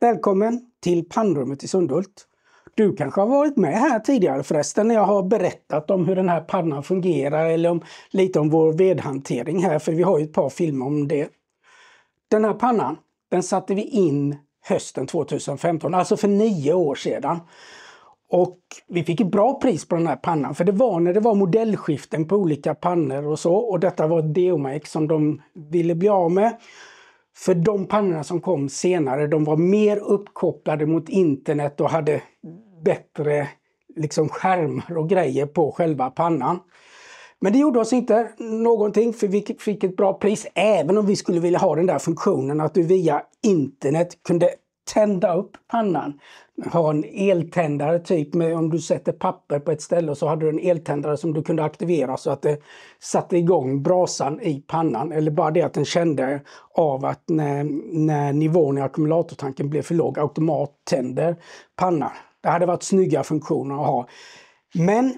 Välkommen till pannrummet i Sundhult. Du kanske har varit med här tidigare förresten när jag har berättat om hur den här pannan fungerar eller om, lite om vår vedhantering här, för vi har ju ett par filmer om det. Den här pannan, den satte vi in hösten 2015, alltså för nio år sedan. Och vi fick ett bra pris på den här pannan, för det var när det var modellskiften på olika pannor och så. Och detta var ett DOMAX som de ville bli av med. För de pannorna som kom senare, de var mer uppkopplade mot internet och hade bättre liksom skärmar och grejer på själva pannan. Men det gjorde oss inte någonting för vi fick ett bra pris även om vi skulle vilja ha den där funktionen att du via internet kunde tända upp pannan. Ha en eltändare, typ med, om du sätter papper på ett ställe så hade du en eltändare som du kunde aktivera så att det satte igång brasan i pannan. Eller bara det att den kände av att när, när nivån i ackumulatortanken blev för låg, automat tänder pannan. Det hade varit snygga funktioner att ha. Men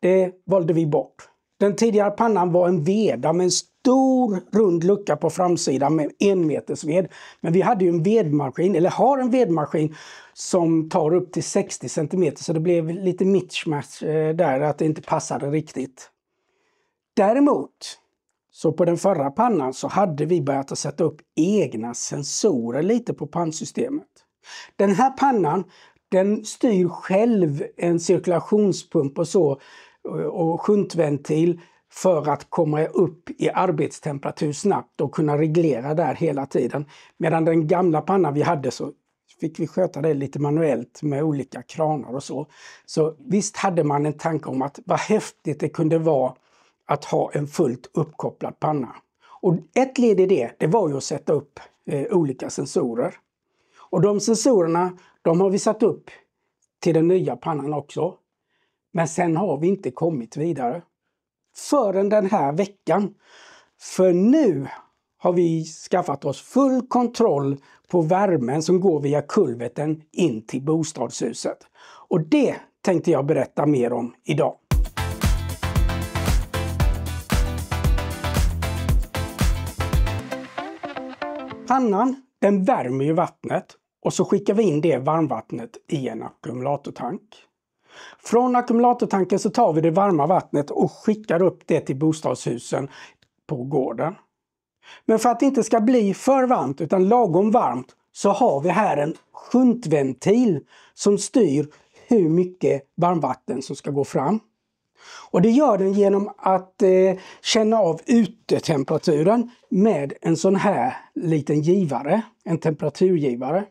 det valde vi bort. Den tidigare pannan var en veda med en stor rund lucka på framsidan med en meters ved. Men vi hade ju en vedmaskin, eller har en vedmaskin, som tar upp till 60 cm. så det blev lite mitchmatch eh, där, att det inte passade riktigt. Däremot så på den förra pannan så hade vi börjat att sätta upp egna sensorer lite på pannsystemet. Den här pannan den styr själv en cirkulationspump och så eh, och shuntventil för att komma upp i arbetstemperatur snabbt och kunna reglera där hela tiden. Medan den gamla pannan vi hade så fick vi sköta det lite manuellt med olika kranar och så. Så visst hade man en tanke om att vad häftigt det kunde vara att ha en fullt uppkopplad panna. Och ett led i det, det var ju att sätta upp eh, olika sensorer. Och de sensorerna, de har vi satt upp till den nya pannan också. Men sen har vi inte kommit vidare förrän den här veckan. För nu har vi skaffat oss full kontroll på värmen som går via kulverten in till bostadshuset. Och det tänkte jag berätta mer om idag. Pannan den värmer ju vattnet och så skickar vi in det varmvattnet i en ackumulatortank. Från ackumulatortanken så tar vi det varma vattnet och skickar upp det till bostadshusen på gården. Men för att det inte ska bli för varmt utan lagom varmt så har vi här en shuntventil som styr hur mycket varmvatten som ska gå fram. Och det gör den genom att eh, känna av utetemperaturen med en sån här liten givare, en temperaturgivare.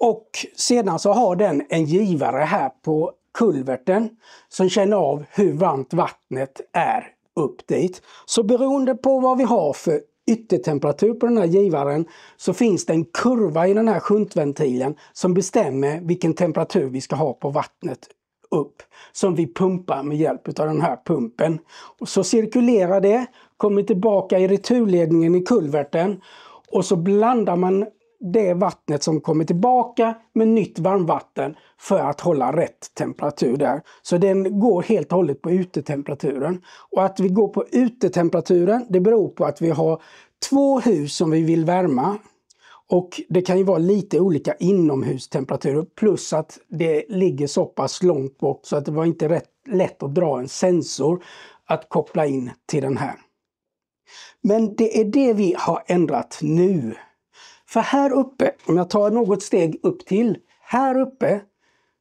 Och sedan så har den en givare här på kulverten som känner av hur varmt vattnet är upp dit. Så beroende på vad vi har för yttertemperatur på den här givaren så finns det en kurva i den här sjuntventilen som bestämmer vilken temperatur vi ska ha på vattnet upp som vi pumpar med hjälp av den här pumpen. Och så cirkulerar det, kommer tillbaka i returledningen i kulverten och så blandar man det vattnet som kommer tillbaka med nytt varmvatten för att hålla rätt temperatur där. Så den går helt och hållet på utetemperaturen. Och att vi går på utetemperaturen det beror på att vi har två hus som vi vill värma. Och det kan ju vara lite olika inomhustemperaturer plus att det ligger så pass långt bort så att det var inte rätt, lätt att dra en sensor att koppla in till den här. Men det är det vi har ändrat nu. För här uppe, om jag tar något steg upp till, här uppe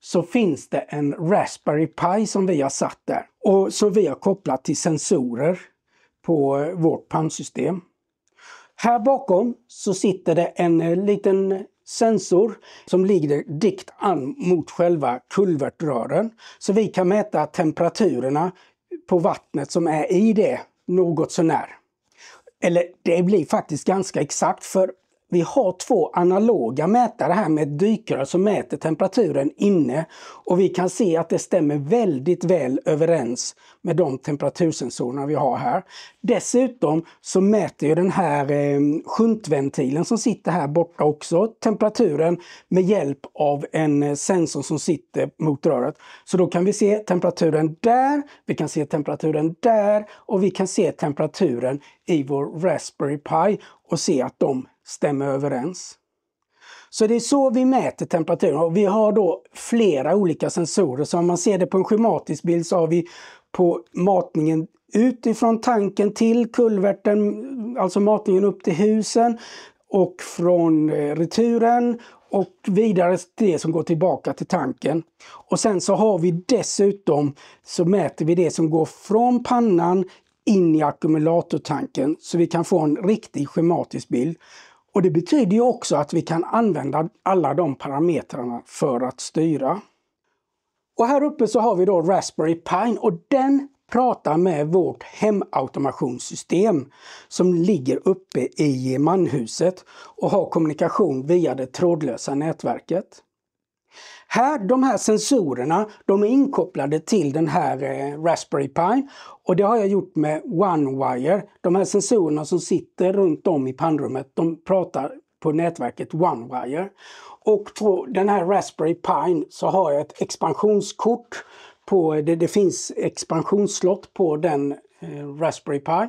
så finns det en Raspberry Pi som vi har satt där och som vi har kopplat till sensorer på vårt pannsystem. Här bakom så sitter det en eh, liten sensor som ligger dikt an mot själva kulvertrören. Så vi kan mäta temperaturerna på vattnet som är i det något sånär. Eller det blir faktiskt ganska exakt för vi har två analoga mätare här med dykrör som mäter temperaturen inne och vi kan se att det stämmer väldigt väl överens med de temperatursensorerna vi har här. Dessutom så mäter ju den här eh, sjuntventilen som sitter här borta också temperaturen med hjälp av en eh, sensor som sitter mot röret. Så då kan vi se temperaturen där, vi kan se temperaturen där och vi kan se temperaturen i vår Raspberry Pi och se att de stämmer överens. Så det är så vi mäter temperaturen och vi har då flera olika sensorer. Så om man ser det på en schematisk bild så har vi på matningen utifrån tanken till kulverten, alltså matningen upp till husen och från eh, returen och vidare det som går tillbaka till tanken. Och sen så har vi dessutom så mäter vi det som går från pannan in i ackumulatortanken så vi kan få en riktig schematisk bild. Och det betyder ju också att vi kan använda alla de parametrarna för att styra. Och här uppe så har vi då Raspberry Pine och den pratar med vårt hemautomationssystem som ligger uppe i manhuset och har kommunikation via det trådlösa nätverket. Här, de här sensorerna de är inkopplade till den här eh, Raspberry Pi och det har jag gjort med OneWire. De här sensorerna som sitter runt om i pannrummet de pratar på nätverket OneWire. Och på den här Raspberry Pi så har jag ett expansionskort. På, det, det finns expansionsslott på den eh, Raspberry Pi.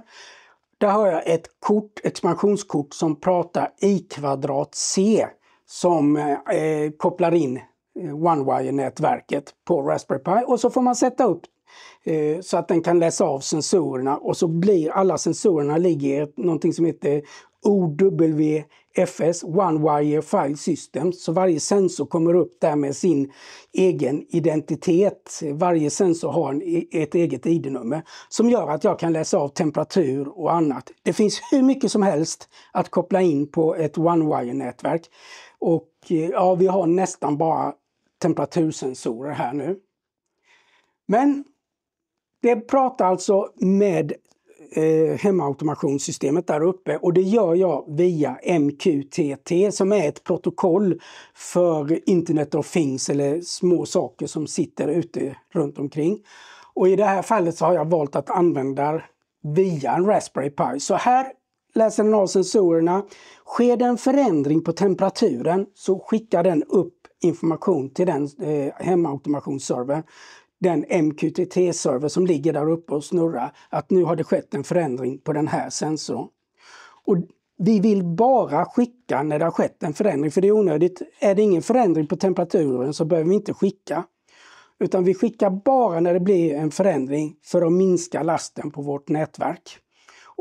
Där har jag ett kort, expansionskort som pratar i kvadrat C som eh, kopplar in Eh, OneWire-nätverket på Raspberry Pi och så får man sätta upp eh, så att den kan läsa av sensorerna och så blir alla sensorerna ligger i någonting som heter OWFS, OneWire File System. Så varje sensor kommer upp där med sin egen identitet. Varje sensor har en, e, ett eget ID-nummer som gör att jag kan läsa av temperatur och annat. Det finns hur mycket som helst att koppla in på ett OneWire-nätverk. Och eh, ja, vi har nästan bara temperatursensorer här nu. Men det pratar alltså med eh, hemautomationssystemet där uppe och det gör jag via MQTT som är ett protokoll för Internet of Things eller små saker som sitter ute runt omkring. Och i det här fallet så har jag valt att använda via en Raspberry Pi. Så här läser den av sensorerna. Sker det en förändring på temperaturen så skickar den upp information till den eh, hemautomationsservern den MQTT-server som ligger där uppe och snurrar, att nu har det skett en förändring på den här sensorn. Och vi vill bara skicka när det har skett en förändring, för det är onödigt. Är det ingen förändring på temperaturen så behöver vi inte skicka. Utan vi skickar bara när det blir en förändring för att minska lasten på vårt nätverk.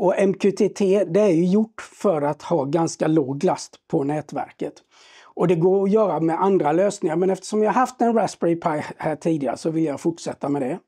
Och MQTT det är gjort för att ha ganska låg last på nätverket. Och det går att göra med andra lösningar men eftersom jag haft en Raspberry Pi här tidigare så vill jag fortsätta med det.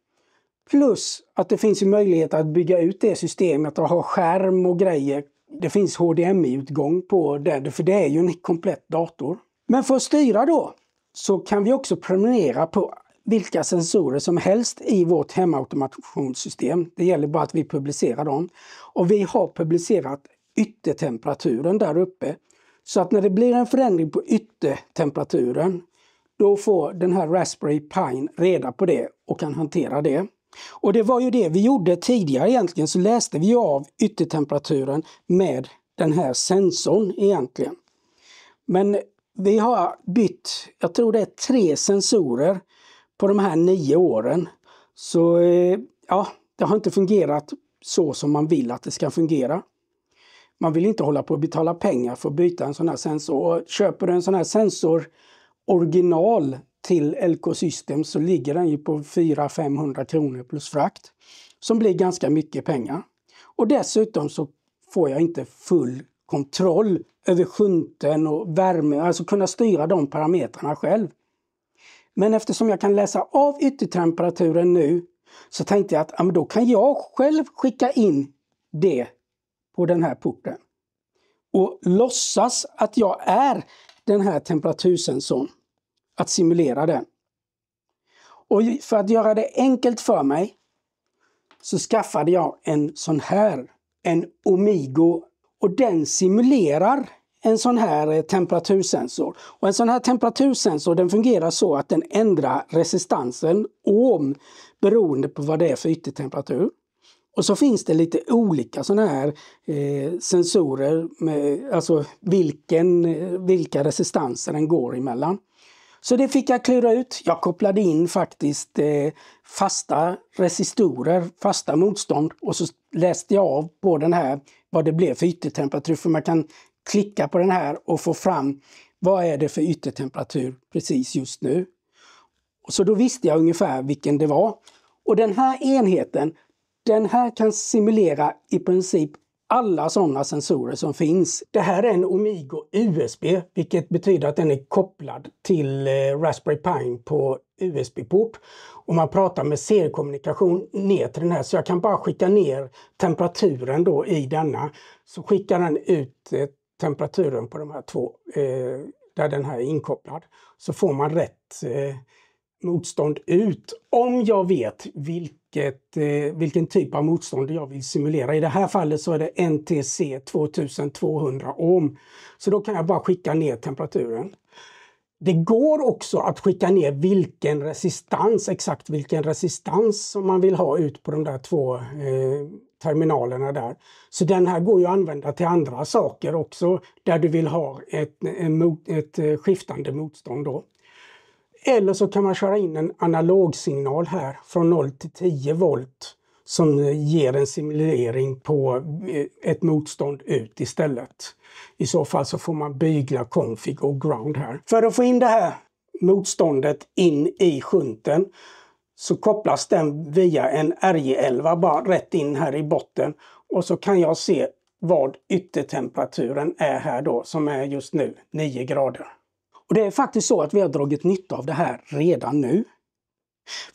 Plus att det finns möjlighet att bygga ut det systemet och ha skärm och grejer. Det finns HDMI-utgång på det, för det är ju en komplett dator. Men för att styra då så kan vi också prenumerera på vilka sensorer som helst i vårt hemautomationssystem. Det gäller bara att vi publicerar dem. Och vi har publicerat yttertemperaturen där uppe. Så att när det blir en förändring på yttertemperaturen då får den här Raspberry Pine reda på det och kan hantera det. Och det var ju det vi gjorde tidigare egentligen, så läste vi av yttertemperaturen med den här sensorn egentligen. Men vi har bytt, jag tror det är tre sensorer på de här nio åren. Så eh, ja, det har inte fungerat så som man vill att det ska fungera. Man vill inte hålla på att betala pengar för att byta en sån här sensor. köper du en sån här sensor original till LK System så ligger den ju på 400-500 kronor plus frakt. Som blir ganska mycket pengar. Och dessutom så får jag inte full kontroll över sjunten och värme, alltså kunna styra de parametrarna själv. Men eftersom jag kan läsa av yttertemperaturen nu så tänkte jag att ja, då kan jag själv skicka in det på den här porten. Och låtsas att jag är den här temperatursensorn. Att simulera den. Och för att göra det enkelt för mig så skaffade jag en sån här, en Omigo. Och den simulerar en sån här eh, temperatursensor. Och en sån här temperatursensor den fungerar så att den ändrar resistansen ohm beroende på vad det är för yttertemperatur. Och så finns det lite olika sådana här eh, sensorer, med, alltså vilken, eh, vilka resistanser den går emellan. Så det fick jag klura ut. Jag kopplade in faktiskt eh, fasta resistorer, fasta motstånd och så läste jag av på den här vad det blev för yttertemperatur. För man kan klicka på den här och få fram vad är det för yttertemperatur precis just nu. Så då visste jag ungefär vilken det var. Och den här enheten, den här kan simulera i princip alla sådana sensorer som finns. Det här är en Omigo USB, vilket betyder att den är kopplad till eh, Raspberry Pi på USB-port. Och man pratar med seriekommunikation ner till den här, så jag kan bara skicka ner temperaturen då i denna. Så skickar den ut ett temperaturen på de här två, eh, där den här är inkopplad, så får man rätt eh, motstånd ut. Om jag vet vilket, eh, vilken typ av motstånd jag vill simulera. I det här fallet så är det NTC 2200 ohm. Så då kan jag bara skicka ner temperaturen. Det går också att skicka ner vilken resistans, exakt vilken resistans som man vill ha ut på de där två eh, terminalerna där. Så den här går ju att använda till andra saker också där du vill ha ett, mot, ett eh, skiftande motstånd. Då. Eller så kan man köra in en analogsignal här från 0 till 10 volt som ger en simulering på eh, ett motstånd ut istället. I så fall så får man bygla config och ground här. För att få in det här motståndet in i skjunten så kopplas den via en RJ11 bara rätt in här i botten och så kan jag se vad yttertemperaturen är här då som är just nu 9 grader. Och Det är faktiskt så att vi har dragit nytta av det här redan nu.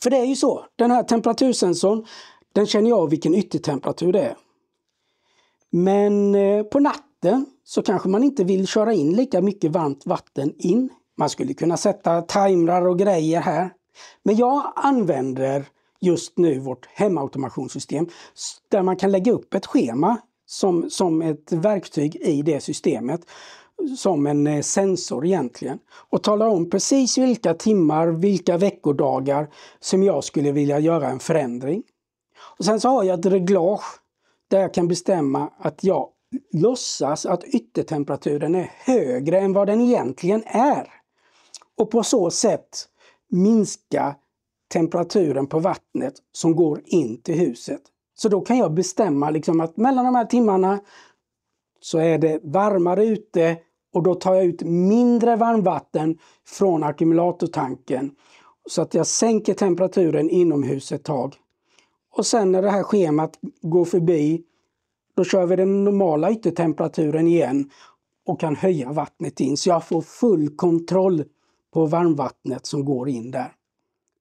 För det är ju så, den här temperatursensorn den känner jag vilken yttertemperatur det är. Men eh, på natten så kanske man inte vill köra in lika mycket varmt vatten in. Man skulle kunna sätta timrar och grejer här. Men jag använder just nu vårt hemautomationssystem där man kan lägga upp ett schema som, som ett verktyg i det systemet som en eh, sensor egentligen och tala om precis vilka timmar, vilka veckodagar som jag skulle vilja göra en förändring. Och Sen så har jag ett reglage där jag kan bestämma att jag låtsas att yttertemperaturen är högre än vad den egentligen är. Och på så sätt minska temperaturen på vattnet som går in till huset. Så då kan jag bestämma liksom att mellan de här timmarna så är det varmare ute och då tar jag ut mindre varmvatten från ackumulatortanken så att jag sänker temperaturen inomhus ett tag. Och sen när det här schemat går förbi, då kör vi den normala yttertemperaturen igen och kan höja vattnet in. Så jag får full kontroll på varmvattnet som går in där.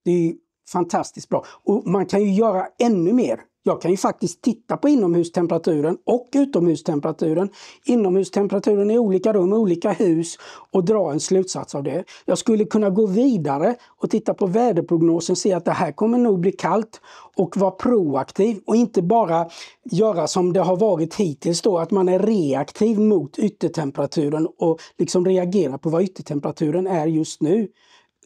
Det är fantastiskt bra. Och man kan ju göra ännu mer jag kan ju faktiskt titta på inomhustemperaturen och utomhustemperaturen. Inomhustemperaturen i olika rum olika hus och dra en slutsats av det. Jag skulle kunna gå vidare och titta på väderprognosen och se att det här kommer nog bli kallt och vara proaktiv och inte bara göra som det har varit hittills då, att man är reaktiv mot yttertemperaturen och liksom reagerar på vad yttertemperaturen är just nu.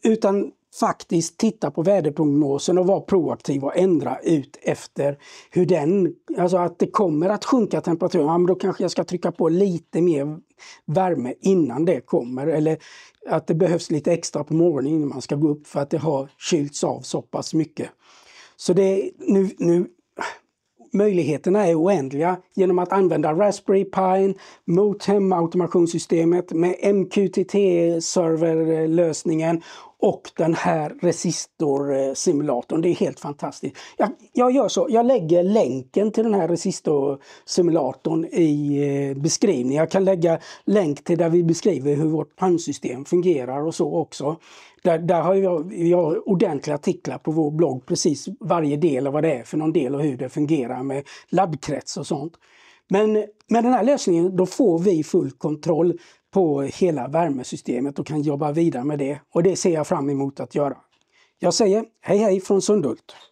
Utan faktiskt titta på väderprognosen och vara proaktiv och ändra ut efter hur den, alltså att det kommer att sjunka temperaturen, ja, men då kanske jag ska trycka på lite mer värme innan det kommer eller att det behövs lite extra på morgonen innan man ska gå upp för att det har kylts av så pass mycket. Så det, nu, nu, möjligheterna är oändliga genom att använda Raspberry Pi mot hemautomationssystemet med MQTT-serverlösningen och den här resistorsimulatorn. Det är helt fantastiskt. Jag, jag, gör så, jag lägger länken till den här resistorsimulatorn i eh, beskrivningen. Jag kan lägga länk till där vi beskriver hur vårt pannsystem fungerar och så också. Där, där har jag, jag ordentliga artiklar på vår blogg, precis varje del av vad det är för någon del och hur det fungerar med laddkrets och sånt. Men med den här lösningen då får vi full kontroll på hela värmesystemet och kan jobba vidare med det. Och det ser jag fram emot att göra. Jag säger hej hej från Sundhult!